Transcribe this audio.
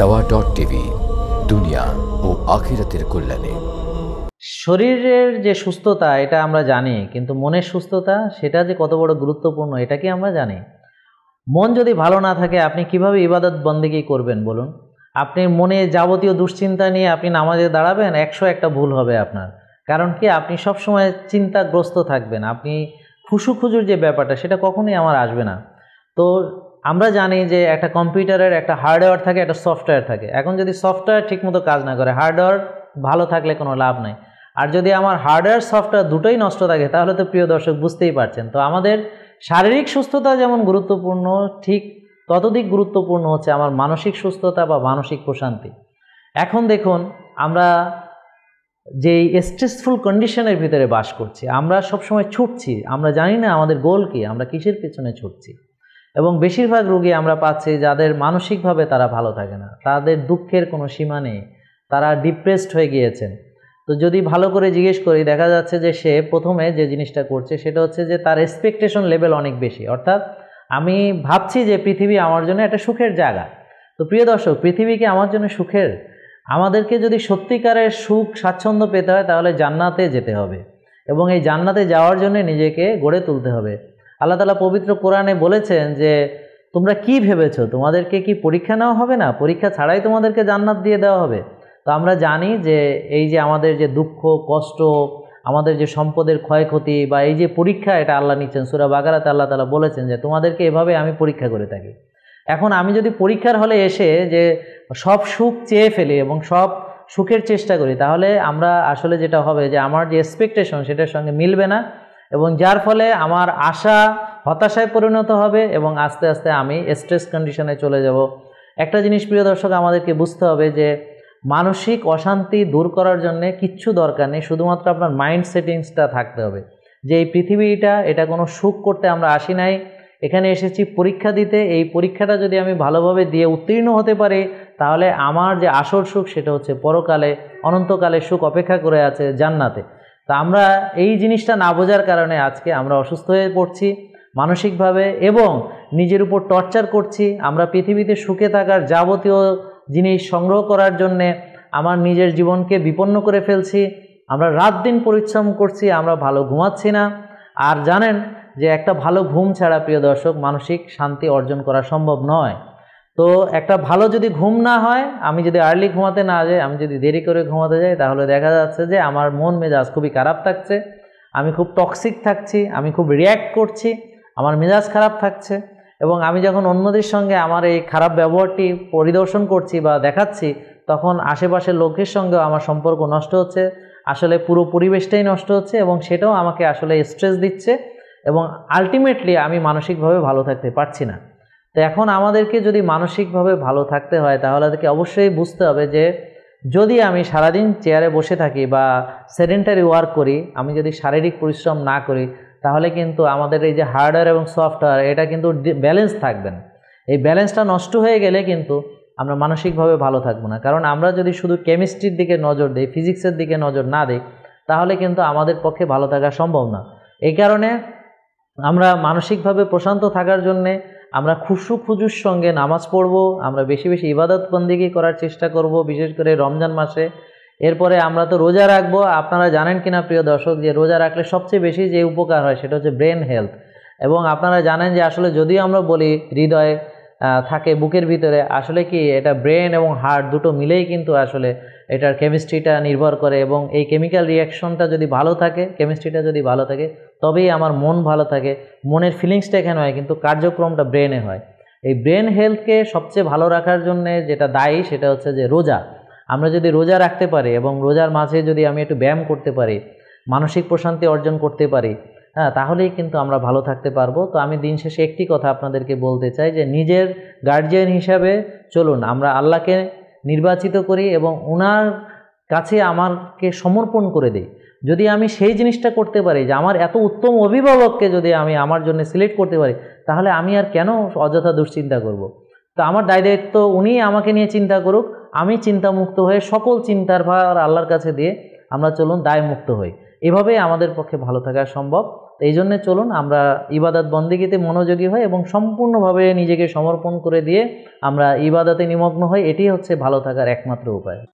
দাওয়া dot TV দুনিয়া ও আখিরাতের কল্যাণে শরীরের যে সুস্থতা এটা আমরা জানি কিন্তু মনের সুস্থতা সেটা যে কত বড় গুরুত্বপূর্ণ এটা কি আমরা জানি মন যদি ভালো না থাকে আপনি কিভাবে ইবাদত বন্দেগি করবেন বলুন আপনি মনে যাবতীয় দুশ্চিন্তা নিয়ে আপনি নামাজে দাঁড়াবেন একশো একটা ভুল হবে আপনার কারণ কি আপনি সবসময় চিন্তাগ্রস্ত থাকবেন আপনি খুশু খুজুর যে ব্যাপারটা সেটা কখনোই আমার আসবে না তো আমরা জানি যে একটা কম্পিউটারের একটা হার্ডওয়্যার থাকে একটা সফটওয়্যার থাকে এখন যদি সফটওয়্যার ঠিকমতো কাজ না করে হার্ডওয়্যার ভালো থাকলে কোনো লাভ নাই আর যদি আমার হার্ডওয়্যার সফটওয়্যার দুটোই নষ্ট থাকে তাহলে তো প্রিয় দর্শক বুঝতেই পারছেন তো আমাদের শারীরিক সুস্থতা যেমন গুরুত্বপূর্ণ ঠিক ততদিক গুরুত্বপূর্ণ হচ্ছে আমার মানসিক সুস্থতা বা মানসিক প্রশান্তি এখন দেখুন আমরা যেই স্ট্রেসফুল কন্ডিশনের ভিতরে বাস করছি আমরা সবসময় ছুটছি আমরা জানি না আমাদের গোল কী আমরা কিসের পেছনে ছুটছি এবং বেশিরভাগ রোগী আমরা পাচ্ছি যাদের মানসিকভাবে তারা ভালো থাকে না তাদের দুঃখের কোনো সীমা নেই তারা ডিপ্রেসড হয়ে গিয়েছেন তো যদি ভালো করে জিজ্ঞেস করি দেখা যাচ্ছে যে সে প্রথমে যে জিনিসটা করছে সেটা হচ্ছে যে তার এক্সপেকটেশন লেভেল অনেক বেশি অর্থাৎ আমি ভাবছি যে পৃথিবী আমার জন্য একটা সুখের জায়গা তো প্রিয় দর্শক পৃথিবীকে আমার জন্য সুখের আমাদেরকে যদি সত্যিকারের সুখ স্বাচ্ছন্দ্য পেতে হয় তাহলে জান্নাতে যেতে হবে এবং এই জান্নাতে যাওয়ার জন্য নিজেকে গড়ে তুলতে হবে আল্লাহ তালা পবিত্র কোরআনে বলেছেন যে তোমরা কি ভেবেছ তোমাদেরকে কি পরীক্ষা নেওয়া হবে না পরীক্ষা ছাড়াই তোমাদেরকে জান্নাত দিয়ে দেওয়া হবে তো আমরা জানি যে এই যে আমাদের যে দুঃখ কষ্ট আমাদের যে সম্পদের ক্ষয়ক্ষতি বা এই যে পরীক্ষা এটা আল্লাহ নিচ্ছেন সুরা বাগারাতে আল্লাহ তালা বলেছেন যে তোমাদেরকে এভাবে আমি পরীক্ষা করে থাকি এখন আমি যদি পরীক্ষার হলে এসে যে সব সুখ চেয়ে ফেলি এবং সব সুখের চেষ্টা করি তাহলে আমরা আসলে যেটা হবে যে আমার যে এক্সপেকটেশন সেটার সঙ্গে মিলবে না এবং যার ফলে আমার আশা হতাশায় পরিণত হবে এবং আস্তে আস্তে আমি স্ট্রেস কন্ডিশনে চলে যাব একটা জিনিস প্রিয় দর্শক আমাদেরকে বুঝতে হবে যে মানসিক অশান্তি দূর করার জন্যে কিচ্ছু দরকার নেই শুধুমাত্র আপনার মাইন্ড সেটিংসটা থাকতে হবে যে এই পৃথিবীটা এটা কোনো সুখ করতে আমরা আসি নাই এখানে এসেছি পরীক্ষা দিতে এই পরীক্ষাটা যদি আমি ভালোভাবে দিয়ে উত্তীর্ণ হতে পারি তাহলে আমার যে আসল সুখ সেটা হচ্ছে পরকালে অনন্তকালে সুখ অপেক্ষা করে আছে জান্নাতে তা আমরা এই জিনিসটা না বোঝার কারণে আজকে আমরা অসুস্থ হয়ে পড়ছি মানসিকভাবে এবং নিজের উপর টর্চার করছি আমরা পৃথিবীতে সুখে থাকার যাবতীয় জিনিস সংগ্রহ করার জন্যে আমার নিজের জীবনকে বিপন্ন করে ফেলছি আমরা রাত দিন পরিশ্রম করছি আমরা ভালো ঘুমাচ্ছি না আর জানেন যে একটা ভালো ঘুম ছাড়া প্রিয় দর্শক মানসিক শান্তি অর্জন করা সম্ভব নয় তো একটা ভালো যদি ঘুম না হয় আমি যদি আর্লি ঘুমাতে না যাই আমি যদি দেরি করে ঘুমাতে যাই তাহলে দেখা যাচ্ছে যে আমার মন মেজাজ খুবই খারাপ থাকছে আমি খুব টক্সিক থাকছি আমি খুব রিয়্যাক্ট করছি আমার মেজাজ খারাপ থাকছে এবং আমি যখন অন্যদের সঙ্গে আমার এই খারাপ ব্যবহারটি পরিদর্শন করছি বা দেখাচ্ছি তখন আশেপাশের লোকের সঙ্গেও আমার সম্পর্ক নষ্ট হচ্ছে আসলে পুরো পরিবেশটাই নষ্ট হচ্ছে এবং সেটাও আমাকে আসলে স্ট্রেস দিচ্ছে এবং আলটিমেটলি আমি মানসিকভাবে ভালো থাকতে পারছি না তো এখন আমাদেরকে যদি মানসিকভাবে ভালো থাকতে হয় তাহলে তাকে অবশ্যই বুঝতে হবে যে যদি আমি সারাদিন চেয়ারে বসে থাকি বা সেডেন্টারি ওয়ার্ক করি আমি যদি শারীরিক পরিশ্রম না করি তাহলে কিন্তু আমাদের এই যে হার্ডওয়্যার এবং সফটওয়্যার এটা কিন্তু ব্যালেন্স থাকবে না এই ব্যালেন্সটা নষ্ট হয়ে গেলে কিন্তু আমরা মানসিকভাবে ভালো থাকবো না কারণ আমরা যদি শুধু কেমিস্ট্রির দিকে নজর দিই ফিজিক্সের দিকে নজর না দিই তাহলে কিন্তু আমাদের পক্ষে ভালো থাকা সম্ভব না এই কারণে আমরা মানসিকভাবে প্রশান্ত থাকার জন্যে আমরা খুশু খুজুর সঙ্গে নামাজ পড়ব আমরা বেশি বেশি ইবাদত বন্দিগি করার চেষ্টা করব বিশেষ করে রমজান মাসে এরপরে আমরা তো রোজা রাখবো আপনারা জানেন কিনা প্রিয় দর্শক যে রোজা রাখলে সবচেয়ে বেশি যে উপকার হয় সেটা হচ্ছে ব্রেন হেলথ এবং আপনারা জানেন যে আসলে যদিও আমরা বলি হৃদয়ে থাকে বুকের ভিতরে আসলে কি এটা ব্রেন এবং হার্ট দুটো মিলেই কিন্তু আসলে এটার কেমিস্ট্রিটা নির্ভর করে এবং এই কেমিক্যাল রিয়াকশনটা যদি ভালো থাকে কেমিস্ট্রিটা যদি ভালো থাকে তবেই আমার মন ভালো থাকে মনের ফিলিংসটা এখানে হয় কিন্তু কার্যক্রমটা ব্রেনে হয় এই ব্রেন হেলথকে সবচেয়ে ভালো রাখার জন্য যেটা দায়ী সেটা হচ্ছে যে রোজা আমরা যদি রোজা রাখতে পারি এবং রোজার মাঝে যদি আমি একটু ব্যায়াম করতে পারি মানসিক প্রশান্তি অর্জন করতে পারি হ্যাঁ তাহলেই কিন্তু আমরা ভালো থাকতে পারবো তো আমি দিন শেষে একটি কথা আপনাদেরকে বলতে চাই যে নিজের গার্জিয়ান হিসাবে চলুন আমরা আল্লাহকে নির্বাচিত করি এবং ওনার কাছে আমারকে সমর্পণ করে দিই যদি আমি সেই জিনিসটা করতে পারি যে আমার এত উত্তম অভিভাবককে যদি আমি আমার জন্য সিলেক্ট করতে পারি তাহলে আমি আর কেন অযথা দুশ্চিন্তা করব। তো আমার দায় দায়িত্ব উনি আমাকে নিয়ে চিন্তা করুক আমি চিন্তামুক্ত হয়ে সকল চিন্তার ভার আল্লাহর কাছে দিয়ে আমরা চলুন দায়মুক্ত হই এভাবেই আমাদের পক্ষে ভালো থাকা সম্ভব এই জন্যে চলুন আমরা ইবাদত বন্দিগিতে মনোযোগী হই এবং সম্পূর্ণভাবে নিজেকে সমর্পণ করে দিয়ে আমরা ইবাদতে নিমগ্ন হই এটি হচ্ছে ভালো থাকার একমাত্র উপায়